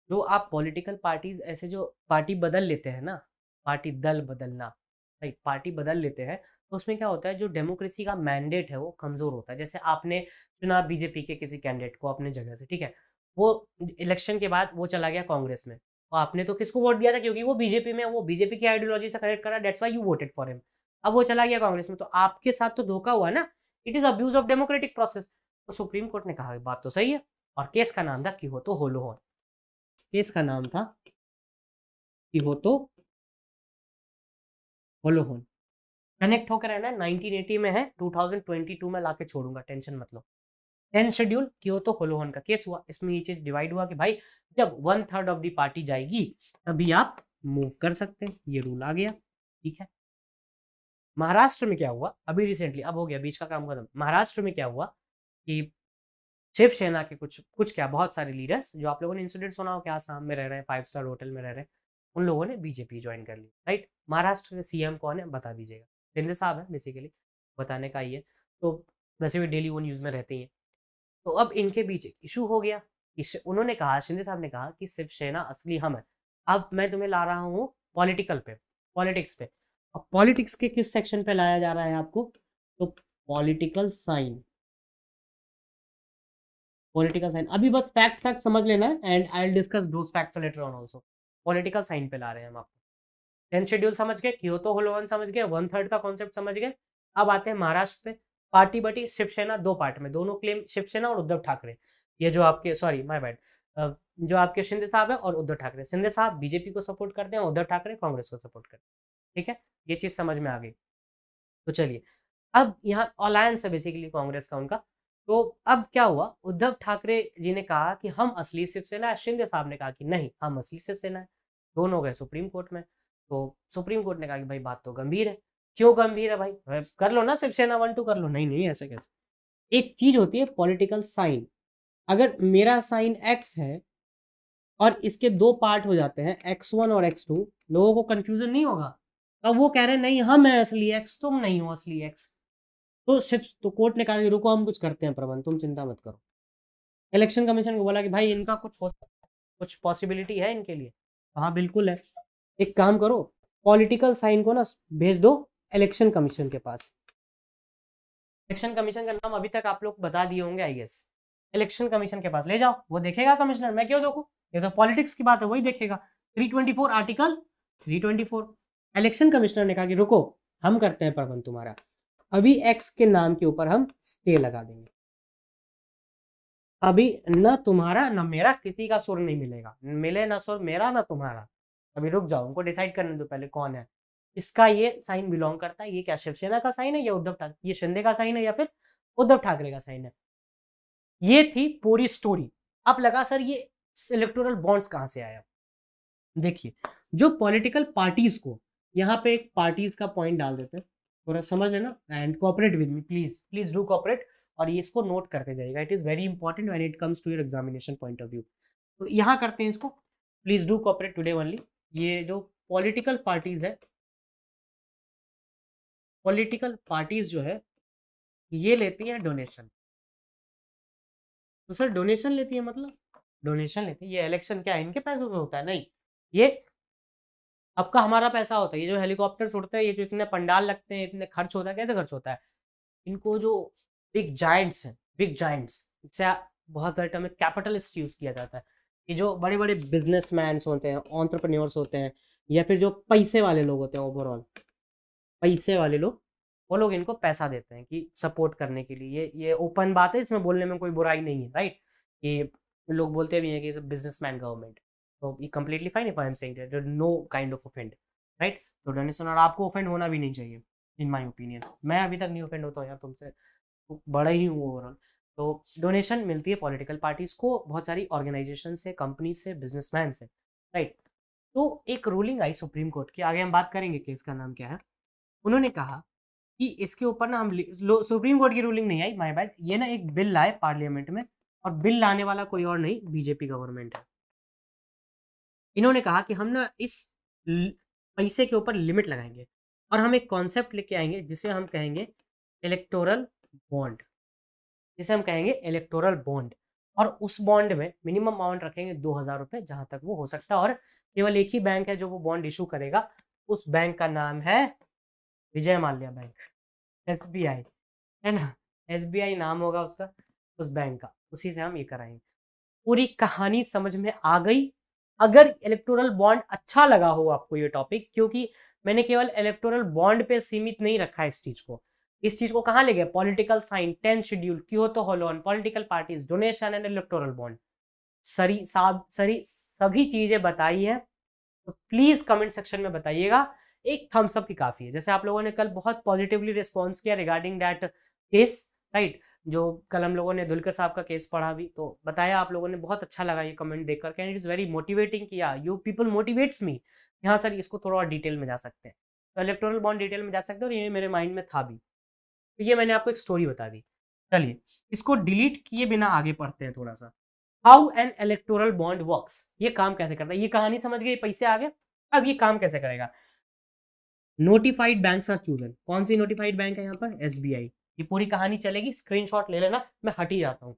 जो आप पॉलिटिकल पार्टीज ऐसे जो पार्टी बदल लेते हैं ना पार्टी दल बदलना राइट पार्टी बदल लेते हैं तो उसमें क्या होता है जो डेमोक्रेसी का मैंडेट है वो कमज़ोर होता है जैसे आपने चुनाव बीजेपी के किसी कैंडिडेट को अपने जगह से ठीक है वो इलेक्शन के बाद वो चला गया कांग्रेस में और तो आपने तो किसको वोट दिया था क्योंकि वो बीजेपी में वो बीजेपी की आइडियोलॉजी से कनेक्ट करा that's why you voted for him अब वो चला गया कांग्रेस में तो आपके साथ तो धोखा हुआ ना it is abuse of democratic process तो सुप्रीम कोर्ट ने कहा बात तो सही है और केस का नाम था कि हो तो होलो हो केस का नाम था कि हो तो होलोहोन कनेक्ट होकर है ना 1980 में है 2022 में लाके छोड़ूंगा टेंशन मतलब टेंथ शेड्यूल क्यों तो होलोहन का केस हुआ इसमें ये चीज डिवाइड हुआ कि भाई जब one third of the party जाएगी तभी आप मूव कर सकते हैं ये रूल आ गया ठीक है महाराष्ट्र में क्या हुआ अभी रिसेंटली अब हो गया बीच का काम खत्म महाराष्ट्र में क्या हुआ कि शिवसेना के कुछ कुछ क्या बहुत सारे लीडर्स जो आप लोगों ने इंसिडेंट सुना हो कि आसाम हाँ, में रह रहे हैं फाइव स्टार होटल में रह रहे हैं उन लोगों ने बीजेपी ज्वाइन कर ली राइट महाराष्ट्र के सीएम कौन है बता दीजिएगा शिंदे साहब है बेसिकली बताने का ही है तो वैसे भी डेली वो न्यूज़ में रहते ही हैं तो अब इनके बीच एक इशू हो गया उन्होंने कहा शिंदे साहब ने कहा कि शिवसेना असली हम है अब मैं तुम्हें ला रहा हूँ पॉलिटिकल पे पॉलिटिक्स पे अब पॉलिटिक्स के किस सेक्शन पे लाया जा रहा है आपको तो पॉलिटिकल साइन पॉलिटिकल साइन अभी बस फैक्ट फैक्ट समझ लेना है एंड आई डिस्कस दो facts later on also political sign पे ला रहे हैं हम आपको टेंथ शेड्यूल समझ गए क्यों तो होलोवन समझ गए वन थर्ड का कॉन्सेप्ट समझ गए अब आते हैं महाराष्ट्र पे पार्टी बटी शिवसेना दो पार्ट में दोनों क्लेम शिवसेना और उद्धव ठाकरे ये जो आपके सॉरी माय बैड जो आपके शिंदे साहब है और उद्धव ठाकरे शिंदे साहब बीजेपी को सपोर्ट करते हैं उद्धव ठाकरे कांग्रेस को सपोर्ट करते हैं ठीक है ये चीज़ समझ में आ गई तो चलिए अब यहाँ अलायंस है बेसिकली कांग्रेस का उनका तो अब क्या हुआ उद्धव ठाकरे जी ने कहा कि हम असली शिवसेना है शिंदे साहब ने कहा कि नहीं हम असली शिवसेना है दोनों गए सुप्रीम कोर्ट में तो सुप्रीम कोर्ट ने कहा कि भाई बात तो गंभीर है क्यों गंभीर है भाई कर लो ना शिवसेना वन टू कर लो नहीं नहीं ऐसे कैसे एक चीज होती है पॉलिटिकल साइन अगर मेरा साइन एक्स है और इसके दो पार्ट हो जाते हैं एक्स वन और एक्स टू लोगों को कंफ्यूजन नहीं होगा अब तो वो कह रहे हैं नहीं हम हैं असली एक्स तुम नहीं हो असली एक्स तो सिर्फ तो कोर्ट ने कहा कि रुको हम कुछ करते हैं प्रबंध तुम चिंता मत करो इलेक्शन कमीशन को बोला कि भाई इनका कुछ हो सकता है कुछ पॉसिबिलिटी है इनके लिए हाँ बिल्कुल है एक काम करो पॉलिटिकल साइन को ना भेज दो इलेक्शन कमीशन के पास इलेक्शन कमीशन का नाम अभी तक आप लोग बता दिए होंगे आई गेस इलेक्शन कमीशन के पास ले जाओ वो देखेगा कमिश्नर मैं क्यों देखू ये तो पॉलिटिक्स की बात है वही देखेगा 324 आर्टिकल 324 इलेक्शन कमिश्नर ने कहा कि रुको हम करते हैं प्रबंध तुम्हारा अभी एक्स के नाम के ऊपर हम स्टे लगा देंगे अभी न तुम्हारा न मेरा किसी का सुर नहीं मिलेगा मिले ना सुर मेरा ना तुम्हारा अभी रुक जाओ उनको डिसाइड करने दो पहले कौन है इसका ये साइन बिलोंग करता है ये क्या शिवसेना का साइन है या उद्धव ठाकरे ये शिंदे का साइन है या फिर उद्धव ठाकरे का साइन है ये थी पूरी स्टोरी अब लगा सर ये इलेक्टोरल बॉन्ड्स कहाँ से आया देखिए जो पॉलिटिकल पार्टीज को यहाँ पे एक पार्टीज का पॉइंट डाल देते हैं थोड़ा समझ लेना and cooperate with me please please do cooperate और ये इसको नोट करते जाएगा it is very important when it comes to your examination point of view तो यहाँ करते हैं इसको please do cooperate today only ये जो पॉलिटिकल पार्टीज है पॉलिटिकल पार्टीज जो है ये लेती है डोनेशन तो सर डोनेशन लेती है मतलब डोनेशन लेती है ये इलेक्शन क्या है इनके पैसों से होता है नहीं ये आपका हमारा पैसा होता है ये जो हेलीकॉप्टर उड़ते हैं ये जो तो इतने पंडाल लगते हैं इतने खर्च होता है कैसे खर्च होता है इनको जो बिग जाइंट्स हैं बिग जाइंट्स इससे बहुत सारे टाइम कैपिटलिस्ट यूज़ किया जाता है ये जो बड़े बड़े बिजनेसमैन होते हैं ऑन्टरप्रन्योर्स होते हैं या फिर जो पैसे वाले लोग होते हैं ओवरऑल पैसे वाले लोग वो लोग इनको पैसा देते हैं कि सपोर्ट करने के लिए ये ये ओपन बात है इसमें बोलने में कोई बुराई नहीं है राइट ये लोग बोलते भी हैं कि बिजनेस मैन गवर्नमेंट तो ये completely fine if I am saying that no kind of offend right तो डोनेशन और आपको ऑफेंड होना भी नहीं चाहिए इन माई ओपिनियन मैं अभी तक नहीं ऑफेंड होता हूँ यार तुमसे तो बड़ा ही हूँ ओवरऑल तो डोनेशन मिलती है पॉलिटिकल पार्टीज़ को बहुत सारी ऑर्गेनाइजेशन से कंपनी से बिजनेसमैन से राइट तो एक रूलिंग आई सुप्रीम कोर्ट की आगे हम बात करेंगे केस का नाम क्या है उन्होंने कहा कि इसके ऊपर ना हम सुप्रीम कोर्ट की रूलिंग नहीं आई माई बैड ये ना एक बिल लाए पार्लियामेंट में और बिल लाने वाला कोई और नहीं बीजेपी गवर्नमेंट है इन्होंने कहा कि हम ना इस पैसे के ऊपर लिमिट लगाएंगे और हम एक कॉन्सेप्ट लेके आएंगे जिसे हम कहेंगे इलेक्टोरल बॉन्ड जिसे हम कहेंगे इलेक्टोरल बॉन्ड और उस बॉन्ड में मिनिमम अमाउंट रखेंगे दो हज़ार रुपये जहाँ तक वो हो सकता है और केवल एक ही बैंक है जो वो बॉन्ड इशू करेगा उस बैंक का नाम है Vijay Mallya bank S B I है ना एस बी आई नाम होगा उसका उस बैंक का उसी से हम ये कराएंगे पूरी कहानी समझ में आ गई अगर इलेक्टोरल बॉन्ड अच्छा लगा हो आपको ये टॉपिक क्योंकि मैंने केवल इलेक्टोरल बॉन्ड पे सीमित नहीं रखा इस चीज को इस चीज को कहाँ ले गए पॉलिटिकल साइन टेन शेड्यूल क्यों तो होलोन political parties donation and electoral bond sorry साब सरी सभी चीजें बताई है तो प्लीज कमेंट सेक्शन में बताइएगा एक थम्सअप ही काफ़ी है जैसे आप लोगों ने कल बहुत पॉजिटिवली रिस्पॉन्स किया रिगार्डिंग दैट केस राइट जो कल हम लोगों ने दुलकर साहब का केस पढ़ा भी तो बताया आप लोगों ने बहुत अच्छा लगा ये कमेंट देख करके and it is very motivating किया यू पीपल मोटिवेट्स मी हाँ सर इसको थोड़ा और डिटेल में जा सकते हैं तो इलेक्ट्रोनल बॉन्ड डिटेल में जा सकते हैं और ये मेरे माइंड में था भी तो ये मैंने आपको एक स्टोरी बता दी चलिए इसको डिलीट किए बिना आगे पढ़ते हैं थोड़ा सा how an electoral bond work ये काम कैसे करता है ये कहानी समझ गई पैसे आ गए अब ये काम कैसे करेगा नोटिफाइड बैंक आर चूजन कौन सी नोटिफाइड बैंक है यहाँ पर एस ये पूरी कहानी चलेगी स्क्रीन ले लेना मैं हट ही जाता हूँ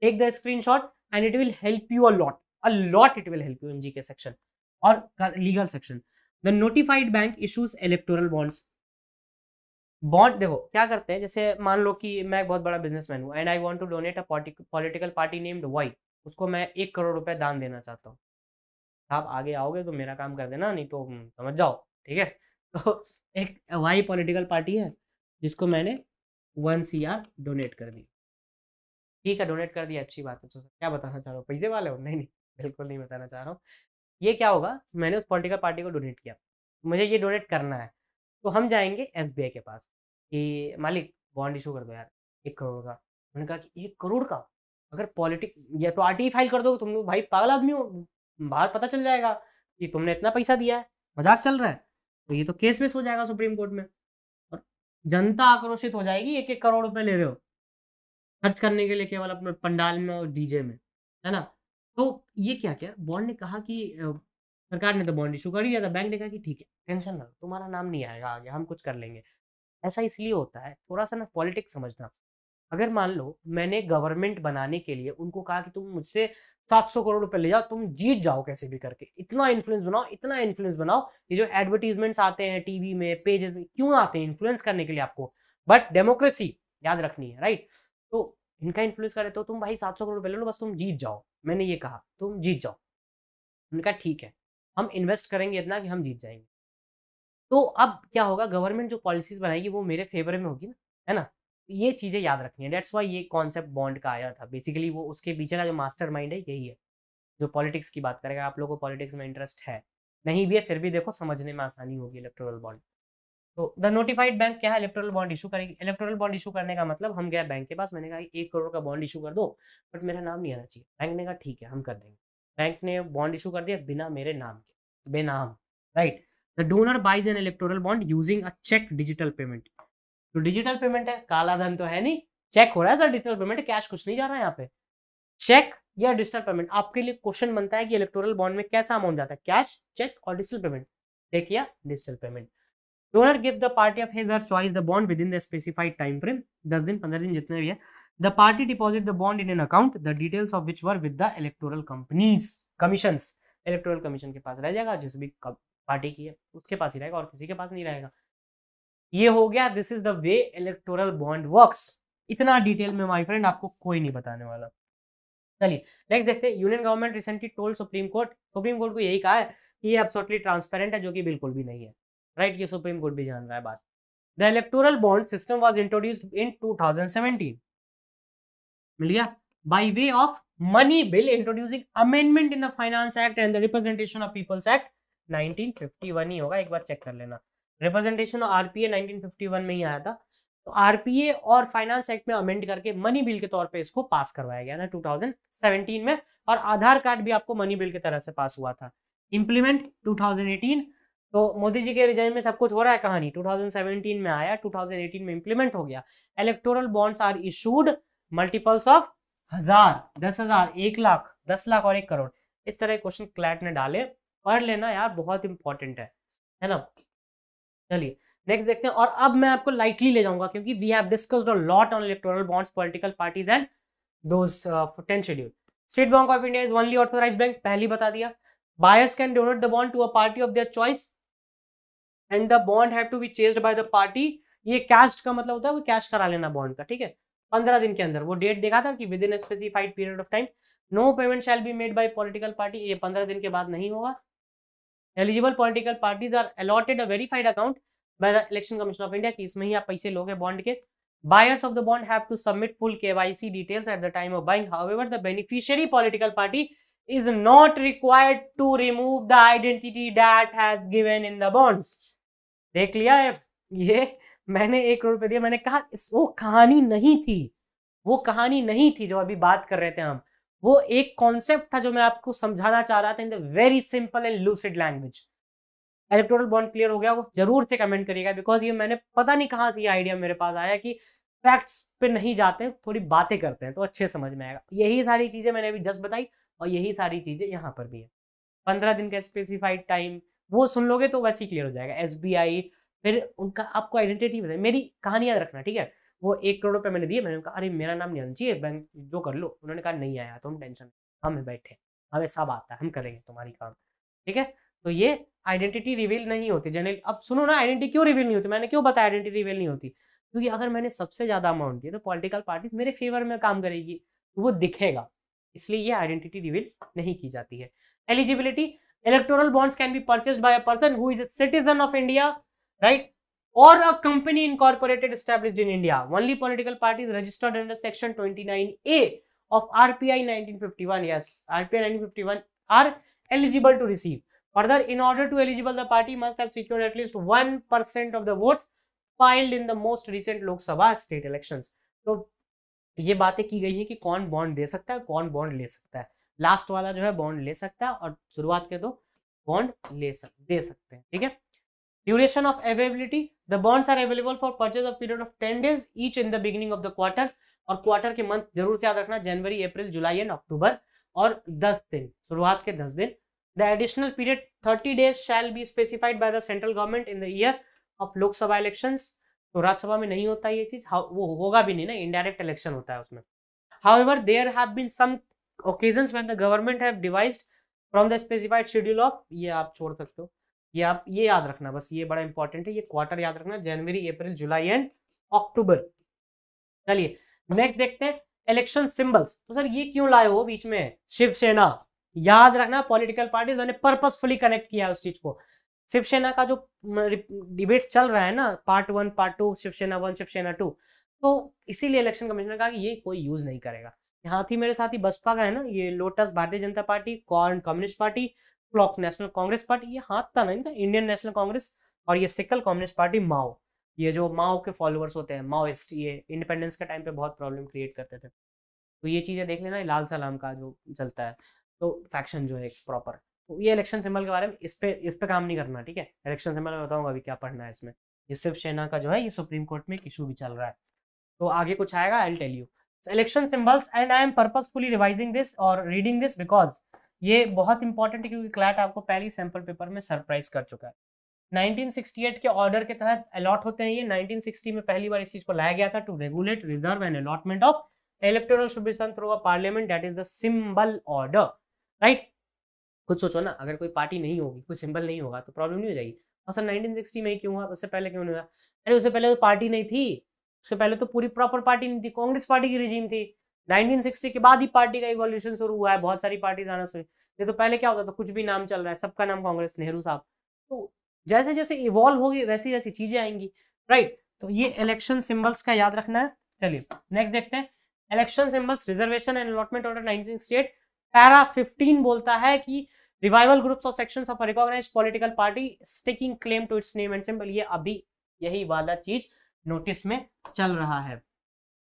take the screenshot and it will help you a lot a lot it will help you in G K section और legal section the notified bank issues electoral bonds bond देखो क्या करते हैं जैसे मान लो कि मैं एक बहुत बड़ा बिजनेसमैन हूँ and I want to donate a political party named Y उसको मैं एक करोड़ रुपए दान देना चाहता हूँ आप आगे आओगे तो मेरा काम कर देना नहीं तो हम्म, समझ जाओ ठीक है तो एक वाई पॉलिटिकल पार्टी है जिसको मैंने वन सी आर डोनेट कर दी ठीक है डोनेट कर दिया अच्छी बात है तो क्या बताना चाह रहा हूँ पैसे वाले हो नहीं नहीं बिल्कुल नहीं बताना चाह रहा हूँ ये क्या होगा मैंने उस पॉलिटिकल पार्टी को डोनेट किया मुझे ये डोनेट करना है तो हम जाएंगे एस के पास कि मालिक बॉन्ड इशू कर दो यार एक करोड़ का उन्होंने कहा कि एक करोड़ का अगर पॉलिटिक या तो आर फाइल कर दो तुम लोग भाई पागल आदमी हो बाहर पता चल जाएगा कि तुमने इतना पैसा दिया है मजाक चल रहा है तो ये तो केस मिस हो जाएगा सुप्रीम कोर्ट में और जनता आक्रोशित हो जाएगी एक एक करोड़ रुपए ले रहे हो खर्च करने के लिए केवल अपने पंडाल में और डीजे में है ना तो ये क्या क्या बॉन्ड ने कहा कि सरकार ने तो बॉन्ड इशू कर दिया था बैंक ने कहा कि ठीक है टेंशन ना तुम्हारा नाम नहीं आएगा आगे हम कुछ कर लेंगे ऐसा इसलिए होता है थोड़ा सा ना पॉलिटिक्स समझना अगर मान लो मैंने गवर्नमेंट बनाने के लिए उनको कहा कि तुम मुझसे 700 करोड़ रुपए ले जाओ तुम जीत जाओ कैसे भी करके इतना इन्फ्लुएंस बनाओ इतना इन्फ्लुएंस बनाओ ये जो एडवर्टीजमेंट्स आते हैं टीवी में पेजेस में क्यों आते हैं इन्फ्लुएंस करने के लिए आपको बट डेमोक्रेसी याद रखनी है राइट तो इनका इन्फ्लुएंस करे तो तुम भाई सात सौ करोड़ रुपए ले लो बस तुम जीत जाओ मैंने ये कहा तुम जीत जाओ उन्होंने कहा ठीक है हम इन्वेस्ट करेंगे इतना कि हम जीत जाएंगे तो अब क्या होगा गवर्नमेंट जो पॉलिसीज बनाएगी वो मेरे फेवर में होगी ना है ना ये चीज़ें याद रखनी है डेट्स वाई ये कॉन्सेप्ट बॉन्ड का आया था बेसिकली वो उसके पीछे का जो मास्टर माइंड है यही है जो पॉलिटिक्स की बात करेगा आप लोगों को पॉलिटिक्स में इंटरेस्ट है नहीं भी है फिर भी देखो समझने में आसानी होगी इलेक्ट्रोल बॉन्ड तो द नोटिफाइड बैंक क्या है इलेक्ट्रोल बॉन्ड इशू करेगी इलेक्ट्रोल बॉन्ड इशू करने का मतलब हम गए बैंक के पास मैंने कहा एक करोड़ का बॉन्ड इशू कर दो बट मेरा नाम नहीं आना चाहिए बैंक ने कहा ठीक है हम कर देंगे बैंक ने बॉन्ड इशू कर दिया बिना मेरे नाम के बेनाम right the donor buys an electoral bond using a cheque digital payment तो डिजिटल पेमेंट है काला धन तो है नहीं चेक हो रहा है सर डिजिटल पेमेंट कैश कुछ नहीं जा रहा है यहाँ पे चेक या डिजिटल पेमेंट आपके लिए क्वेश्चन बनता है कि इलेक्टोरल बॉन्ड में कैसा अमाउंट जाता है कैश चेक और डिजिटल पेमेंट चेक या digital payment donor give the party of his her choice the bond within the specified time frame दस दिन पंद्रह दिन जितने भी है the party deposit the bond in an account the details of which were with the electoral companies commission electoral commission के पास रह जाएगा जिस भी पार्टी की है उसके पास ही रहेगा और किसी के पास नहीं रहेगा ये हो गया this is the way electoral bond work इतना डिटेल में माई फ्रेंड आपको कोई नहीं बताने वाला चलिए नेक्स्ट देखते हैं union government recently told Supreme Court Supreme Court को यही कहा है कि ये एब्सोटली ट्रांसपेरेंट है जो कि बिल्कुल भी नहीं है राइट ये सुप्रीम कोर्ट भी जान रहा है बात the electoral bond system was introduced in 2017 मिल गया by way of money bill introducing amendment in the finance act and the representation of peoples act 1951 ही होगा एक बार चेक कर लेना रिप्रेजेंटेशन आरपीए 1951 में ही आया था तो आरपीए और फाइनेंस एक्ट में अमेंड करके मनी बिल के तौर पे इसको पास करवाया गया ना 2017 में और आधार कार्ड भी आपको मनी बिल की तरफ से पास हुआ था इम्प्लीमेंट 2018 तो मोदी जी के रिजाइन में सब कुछ हो रहा है कहानी 2017 में आया 2018 में इम्प्लीमेंट हो गया electoral bonds are issued multiples of हजार दस हजार एक लाख दस लाख और एक करोड़ इस तरह क्वेश्चन क्लैट ने डाले पढ़ लेना यार बहुत इंपॉर्टेंट है है ना चलिए नेक्स्ट देखते हैं और अब मैं आपको लाइटली ले जाऊंगा क्योंकि we have discussed a lot on electoral bonds political parties and those ten schedule State Bank of India is only authorize bank पहली बता दिया buyers can donate the bond to a party of their choice and the bond have to be chased by the party ये cash का मतलब होता है वो cash करा लेना बॉन्ड का ठीक है पंद्रह दिन के अंदर वो डेट देखा था कि within specified period of time no payment shall be made by political party ये पंद्रह दिन के बाद नहीं होगा eligible political parties are allotted a verified account by the Election Commission of India की इसमें ही आप पैसे लोगे बॉन्ड के buyers of the bond have to submit full KYC details at the time of buying however the beneficiary political party is not required to remove the identity that has given in the bonds देख लिया है ये मैंने एक करोड़ रुपए दिया मैंने कहा वो कहानी नहीं थी वो कहानी नहीं थी जो अभी बात कर रहे थे हम वो एक कॉन्सेप्ट था जो मैं आपको समझाना चाह रहा था in the very simple and lucid language electoral bond clear हो गया वो जरूर से कमेंट करिएगा बिकॉज ये मैंने पता नहीं कहाँ से ये आइडिया मेरे पास आया कि फैक्ट्स पे नहीं जाते थोड़ी बातें करते हैं तो अच्छे समझ में आएगा यही सारी चीज़ें मैंने अभी जस्ट बताई और यही सारी चीज़ें यहाँ पर भी है पंद्रह दिन का स्पेसिफाइड टाइम वो सुन लोगे तो वैसे ही क्लियर हो जाएगा एस फिर उनका आपको आइडेंटिटी बताए मेरी कहानी याद रखना ठीक है वो एक करोड़ रुपये मैंने दिए मैंने कहा अरे मेरा नाम नहीं आना चाहिए बैंक जो कर लो उन्होंने कहा नहीं आया तुम टेंशन हम बैठे हमें सब आता है हम करेंगे तुम्हारी काम ठीक है तो ये आइडेंटिटी रिवील नहीं होती जनरल अब सुनो ना आइडेंटिटी क्यों रिवील नहीं होती मैंने क्यों बताया आइडेंटिटी रिवील नहीं होती क्योंकि अगर मैंने सबसे ज़्यादा अमाउंट दिया तो पॉलिटिकल पार्टी मेरे फेवर में काम करेगी तो वो दिखेगा इसलिए ये आइडेंटिटी रिवील नहीं की जाती है eligibility electoral bonds can be purchase by a person who is a citizen of india or a company incorporated established in India. Only political parties registered under section 29A of RPI 1951. Yes, RPI 1951 are eligible to receive. Further, in order to eligible, the party must have secured at least 1% of the votes filed in the most recent Lok Sabha state elections. तो ये बातें की गई है कि कौन bond दे सकता है कौन बॉन्ड ले सकता है लास्ट वाला जो है बॉन्ड ले सकता है और शुरुआत के दो बॉन्ड ले सक दे सकते हैं ठीक है duration of availability The bonds are available for purchase of period of ten days each in the beginning of the quarter और क्वार्टर के मंथ जरूर याद रखना जनवरी अप्रैल जुलाई एंड अक्टूबर और दस दिन शुरुआत के दस दिन the additional period thirty days shall be specified by the central government in the year of Lok Sabha election तो राज्यसभा में नहीं होता ये चीज वो होगा भी नहीं ना इनडायरेक्ट इलेक्शन होता है उसमें however there have been some occasion when the government have devised from the specified schedule of ये आप छोड़ सकते हो ये आप ये याद रखना बस ये बड़ा इंपॉर्टेंट है ये क्वार्टर याद रखना जनवरी अप्रैल जुलाई एंड अक्टूबर चलिए नेक्स्ट देखते हैं इलेक्शन सिंबल्स तो सर ये क्यों लाए हो बीच में शिवसेना याद रखना पॉलिटिकल पार्टीज मैंने पर्पसफुली कनेक्ट किया है उस चीज को शिवसेना का जो डिबेट चल रहा है ना part one part two Shiv Sena one Shiv Sena two तो इसीलिए इलेक्शन कमीशन ने कहा कि ये कोई यूज नहीं करेगा यहाँ थी मेरे साथ ही बसपा का है ना ये lotus Bharatiya Janata Party corn Communist Party block National Congress Party ये हाथ था ना इनका इंडियन नेशनल कांग्रेस और ये सिकल कम्युनिस्ट पार्टी माओ ये जो माओ के फॉलोअर्स होते हैं माओइस्ट ये इंडिपेंडेंस के टाइम पे बहुत प्रॉब्लम क्रिएट करते थे तो ये चीज़ें देख लेना लाल सलाम का जो चलता है तो फैक्शन जो है प्रॉपर तो ये इलेक्शन सिंबल के बारे में इस पे इस पे काम नहीं करना ठीक है इलेक्शन सिंबल में बताऊंगा अभी क्या पढ़ना है इसमें ये सेना का जो है ये सुप्रीम कोर्ट में एक इशू भी चल रहा है तो आगे कुछ आएगा I tell you election symbols and I am purposefully revising this और रीडिंग दिस बिकॉज ये बहुत इंपॉर्टेंट है क्योंकि क्लैट आपको पहले सैंपल पेपर में सरप्राइज कर चुका है 1968 के ऑर्डर के तहत अलॉट होते हैं ये 1960 में पहली बार इस चीज को लाया गया था to regulate reserve and allotment of electoral submission through a parliament that is the symbol order right खुद सोचो ना अगर कोई पार्टी नहीं होगी कोई सिंबल नहीं होगा तो प्रॉब्लम नहीं हो जाएगी और सर 1960 में ही क्यों हुआ उससे पहले क्यों नहीं हुआ अरे उससे पहले तो पार्टी नहीं थी उससे पहले तो पूरी प्रॉपर पार्टी नहीं थी कांग्रेस पार्टी की रिजीम थी 1960 के बाद ही पार्टी का इवोल्यूशन शुरू हुआ है बहुत सारी पार्टीज आना शुरू ये तो पहले क्या होता था कुछ भी नाम चल रहा है सबका नाम कांग्रेस नेहरू साहब तो जैसे जैसे इवॉल्व होगी वैसी वैसी चीजें आएंगी राइट तो ये इलेक्शन सिंबल्स का याद रखना है चलिए नेक्स्ट देखते हैं election symbols reservation and allotment order para fifteen बोलता है कि revival groups of section of recognize political party sticking claim to its name and symbol ये अभी यही वाला चीज नोटिस में चल रहा है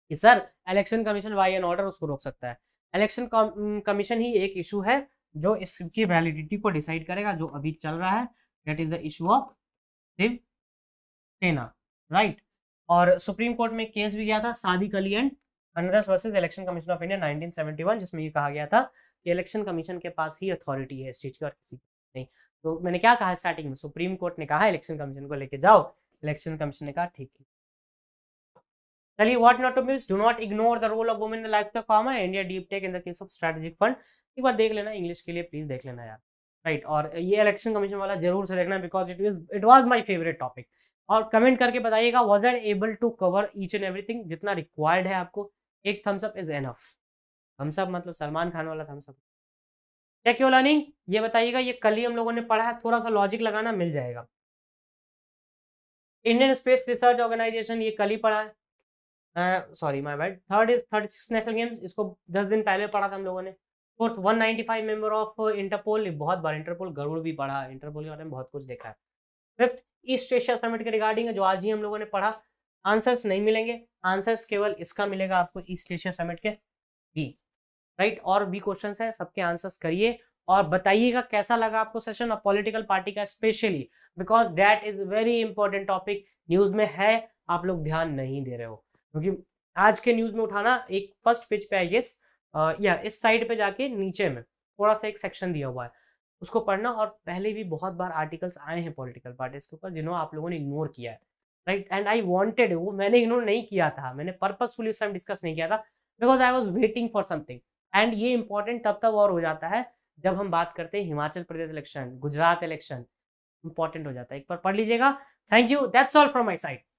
कि sir Election Commission why an order उसको रोक सकता है इलेक्शन कमीशन ही एक इशू है जो इसकी वैलिडिटी को डिसाइड करेगा जो अभी चल रहा है that is the issue of Shiv Sena right और सुप्रीम कोर्ट में केस भी गया था सादिक अली एंड अनरस versus Election Commission of India 1971 जिसमें ये कहा गया था कि इलेक्शन कमीशन के पास ही अथॉरिटी है इस चीज़ की और किसी नहीं तो मैंने क्या कहा स्टार्टिंग में सुप्रीम कोर्ट ने कहा इलेक्शन कमीशन को लेके जाओ इलेक्शन कमीशन ने कहा ठीक है Tell what not to miss. Do not ignore the role of women in the life of farmer. India deep tech in the case of strategic fund. एक बार देख लेना इंग्लिश के लिए प्लीज देख लेना यार राइट right. और ये इलेक्शन कमीशन वाला जरूर से देखना because it is it was my favourite topic और कमेंट करके बताइएगा was at able to cover each and everything जितना रिक्वायर्ड है आपको एक थम्सअप इज एनफ थम्सअप मतलब सलमान खान वाला थम्सअप क्या क्यों लर्निंग ये बताइएगा ये कल ही हम लोगों ने पढ़ा है थोड़ा सा लॉजिक लगाना मिल जाएगा इंडियन स्पेस रिसर्च ऑर्गेनाइजेशन ये कल ही पढ़ा है sorry my bad third is thirty six national games इसको दस दिन पहले पढ़ा था हम लोगों ने fourth one ninety five member of Interpol बहुत बार इंटरपोल गरुड़ भी पढ़ा इंटरपोल के बारे में बहुत कुछ देखा है फिफ्थ ईस्ट एशिया समिट के रिगार्डिंग जो आज ही हम लोगों ने पढ़ा आंसर्स नहीं मिलेंगे आंसर्स केवल इसका मिलेगा आपको ईस्ट एशिया समिट के बी राइट और बी क्वेश्चन है सबके आंसर्स करिए और बताइएगा कैसा लगा आपको सेशन और पॉलिटिकल पार्टी का specially because that is very important topic news में है आप लोग ध्यान नहीं दे रहे हो क्योंकि आज के न्यूज में उठाना एक फर्स्ट पेज पे आई या इस साइड पे जाके नीचे में थोड़ा सा एक सेक्शन दिया हुआ है उसको पढ़ना और पहले भी बहुत बार आर्टिकल्स आए हैं पॉलिटिकल पार्टीज के ऊपर जिन्होंने आप लोगों ने इग्नोर किया है राइट एंड आई वॉन्टेड वो मैंने इग्नोर नहीं किया था मैंने पर्पजफुली उस टाइम डिस्कस नहीं किया था because I was waiting for something and ये इंपॉर्टेंट तब तक और हो जाता है जब हम बात करते हैं Himachal Pradesh election Gujarat election important हो जाता है एक बार पढ़ लीजिएगा thank you that's all from my side